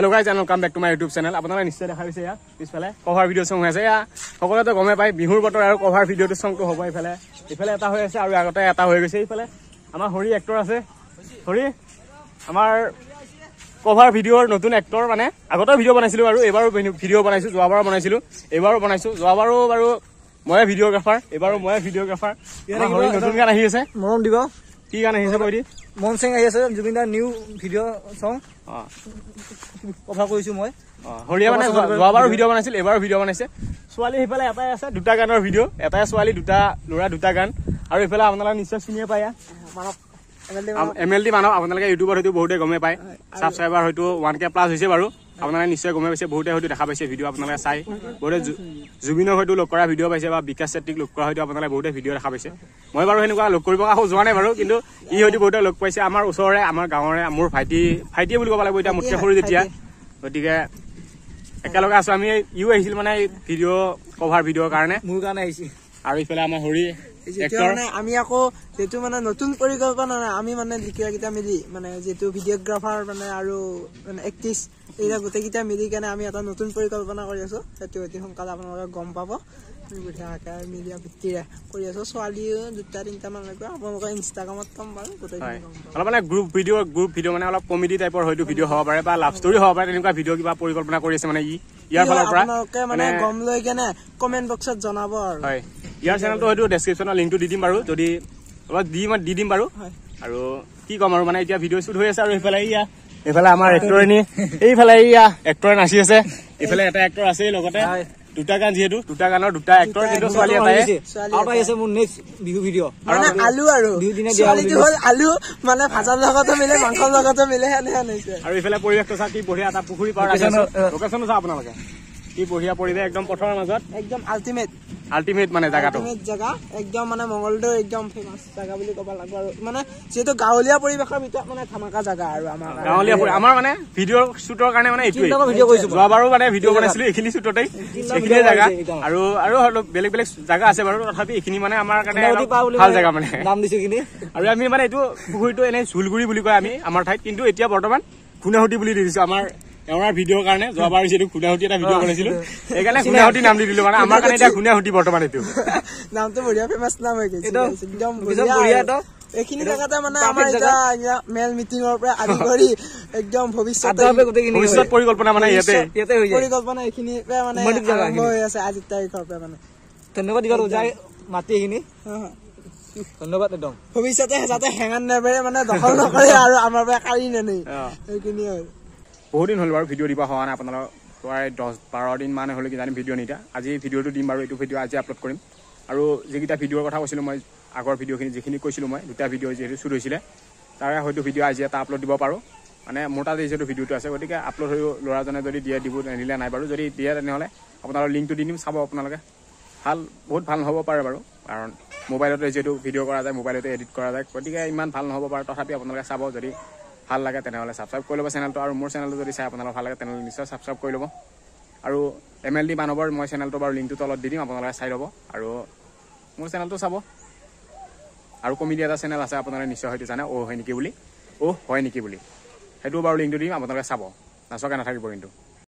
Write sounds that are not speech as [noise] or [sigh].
hello' guys জানো come back to my YouTube channel আপোনালোকে নিশ্চয় দেখা পাইছে ইয়াত পিছফালে কভাৰ ভিডিঅ' চং হৈ আছে ইয়াত সকলোতে গমে পায় বিহুৰ বতৰ আৰু কভাৰ ভিডিঅ'টো চংটো হ'ব এইফালে ইফালে এটা হৈ আছে আৰু আগতে এটা হৈ গৈছে ইফালে আমাৰ হৰি এক্টৰ আছে হৰি আমাৰ কভাৰ ভিডিঅ'ৰ নতুন এক্টৰ মানে আগতেও ভিডিঅ' বনাইছিলোঁ আৰু এইবাৰো ভিডিঅ' বনাইছোঁ যোৱাবাৰো বনাইছিলোঁ এইবাৰো বনাইছোঁ যোৱাবাৰো বাৰু ময়ে ভিডিঅ'গ্ৰাফাৰ এইবাৰো ময়ে ভিডিঅ'গ্ৰাফাৰ নতুন গান আহি আছে মৰম দিব কি গান আহিছে কৈ দি মন সিং আহি আছে জুবিনদাৰ নিউ ভিডিঅ' চং কথা কৈছো মই হৰিয়া মানে যোৱাবাৰো ভিডিঅ' বনাইছিল এইবাৰো ভিডিঅ' বনাইছে ছোৱালী সেইফালে এটাই আছে দুটা গানৰ ভিডিঅ' এটাই ছোৱালী দুটা ল'ৰা দুটা গান আৰু এইফালে আপোনালোকে নিশ্চয় চিনিয়ে পায় মানৱ এম এল ডি মানৱ আপোনালোকে ইউটিউবত হয়তো বহুতে গমেই পায় ছাবস্ক্ৰাইবাৰ হয়তো ওৱান কে প্লাছ হৈছে বাৰু আপোনালোকে নিশ্চয় গমে পাইছে বহুতে হয়তো দেখা পাইছে ভিডিও আপোনালোকে চাই বহুতে জুবিনৰ হয়তো লগ কৰা ভিডিও পাইছে বা বিকাশ চেত্ৰিক লগ কৰা হয়তো আপোনালোকে বহুতে ভিডিও দেখা পাইছে মই বাৰু সেনেকুৱা লগ কৰিব আকৌ যোৱা নাই বাৰু কিন্তু ই হয়তো বহুতে লগ পাইছে আমাৰ ওচৰৰে আমাৰ গাঁৱৰে মোৰ ভাইটি ভাইটিয়ে বুলি কব লাগিব এতিয়া মোটে সৰু যেতিয়া গতিকে একেলগে আছো আমি ইও আহিছিল মানে ভিডিঅ' কভাৰ ভিডিঅ'ৰ কাৰণে মোৰ কাৰণে আহিছিল আৰু ইফালে আমাৰ হৰি আমি আকৌ যিটো মানে নতুন পৰিকল্পনা নাই আমি মানে ঢেকীয়াকেইটা মিলি মানে যিটো ভিডিঅ'গ্ৰাফাৰ মানে আৰু মানে এক্ট্ৰিছ এইটা গোটেইকেইটা মিলি কেনে আমি এটা নতুন পৰিকল্পনা কৰি আছো সেইটো অতি সোনকালে আপোনালোকে গম পাব আপোনালোকে মানে গম লৈ কেনে কমেণ্ট বক্সত জনাব আৰু ইয়াৰ চেনেলটো হয়তো ডেছক্ৰিপশ্যনৰ লিংকটো দি দিম বাৰু যদি অলপ দি দি দিম বাৰু আৰু কি কম আৰু মানে এতিয়া ভিডিঅ' শ্বুট হৈ আছে আৰু এইফালে ইয়া [laughs] এইফালে আমাৰ এক্টৰণী এইফালে ইয়া এক্টৰে নাচি আছে এইফালে এটা এক্টৰ আছেই লগতে দুটা গান যিহেতু দুটা গানৰ দুটা এক্টৰ কিন্তু ছোৱালী এটা আছে মোৰ নেক্সট বিহু ভিডিঅ' আৰু আলু আৰু বিহু দিনা ছোৱালীটো হ'ল আলু মানে ভাজাৰ লগতো মিলে মাংসৰ লগতো মিলে সেনে হৈছে আৰু এইফালে পৰিৱেশটো চা কি বঢ়িয়া এটা পুখুৰী পাৰ লোকেশ্যনো চা আপোনালোকে কি বঢ়িয়া পৰিৱেশ একদম পথৰ মাজত একদম আল্টিমেট আল্টিমেট মানে জায়গাটো আল্টিমেট জায়গা একদম মানে মঙ্গলদৈ একদম ফেমাস জায়গা বুলি কবা লাগব আৰু মানে যেটো গাঁৱলীয়া পৰিবেশৰ ভিতৰত মানে ধামাকা জায়গা আৰু আমাৰ গাঁৱলীয়া পৰি আমাৰ মানে ভিডিঅ' শ্বুটৰ কাৰণে মানে এইটো ভিডিঅ' কৰিছো যোৱাবাৰো মানে ভিডিঅ' বনাইছিলো এইখিনি শ্বুটতে এইখিনি জায়গা আৰু আৰু হয়তো বেলেগ বেলেগ জায়গা আছে বাৰু তথাপি এইখিনি মানে আমাৰ কাৰণে ভাল জায়গা মানে নাম দিছো এইখিনি আৰু আমি মানে এইটো পুখুৰীটো এনেই ঝুলগুৰি বুলি কয় আমি আমাৰ ঠাইত কিন্তু এতিয়া বৰ্তমান ঘূনাসুটি বুলি দিছো আমাৰ এওঁৰ ভিডিঅ'ৰ কাৰণে যোৱাবাৰ যিহেতু ঘূণাসুতি এটা ভিডিঅ' বনাইছিলো সেইকাৰণে ঘূণাসুতি নাম দি মানে আমাৰ কাৰণে এতিয়া ঘূণাসুতি বৰ্তমান এইটো [laughs] নামটো বঢ়িয়া ফেমাছ নাম হৈ গৈছে একদম বঢ়িয়া এটা ভৱিষ্যতে যাতে হেঙাত নেবেৰে মানে দখল নকৰে আৰু আমাৰ পৰা কাঢ়ি নেনে সেইখিনিয়ে বহুত দিন হ'ল বাৰু ভিডিঅ' দিবা হোৱা নাই আপোনালোকৰ প্ৰায় দহ বাৰ দিন মানে হ'লে কিজানি ভিডিঅ' নিদিয়া আজি ভিডিঅ'টো দিম বাৰু এইটো ভিডিঅ' আজি আপলোড কৰিম আৰু যিকেইটা ভিডিঅ'ৰ কথা কৈছিলোঁ মই আগৰ ভিডিঅ'খিনি যিখিনি কৈছিলোঁ মই দুটা ভিডিঅ' যিহেতু শ্বুট হৈছিলে তাৰে হয়তো ভিডিঅ' আজি এটা আপলোড দিব পাৰোঁ মানে মোৰ তাতে যিহেতু ভিডিঅ'টো আছে গতিকে আপলোড হৈ ল'ৰাজনে যদি দিয়ে দিব দিলে নাই বাৰু যদি দিয়ে তেনেহ'লে আপোনালোকৰ লিংকটো দি দিম চাব আপোনালোকে ভাল বহুত ভাল নহ'ব পাৰে বাৰু কাৰণ মোবাইলতে যিহেতু ভিডিঅ' কৰা যায় মোবাইলতে এডিট কৰা যায় গতিকে ইমান ভাল নহ'ব পাৰে তথাপি আপোনালোকে চাব যদি ভাল লাগে তেনেহ'লে ছাবস্ক্ৰাইব কৰি ল'ব চেনেলটো আৰু মোৰ চেনেলটো যদি চাই আপোনালোকৰ ভাল লাগে তেনেহ'লে নিশ্চয় ছাবস্ক্ৰাইব কৰি ল'ব আৰু এম এল ডি মানৱৰ মই চেনেলটো বাৰু লিংকটো তলত দি দিম আপোনালোকে চাই ল'ব আৰু মোৰ চেনেলটো চাব আৰু কমেডি এটা চেনেল আছে আপোনালোকে নিশ্চয় হয়তো জানে অ' হয় নেকি বুলি অ' হয় নেকি বুলি সেইটোও বাৰু লিংকটো দিম আপোনালোকে চাব নাচকে নাথাকিব কিন্তু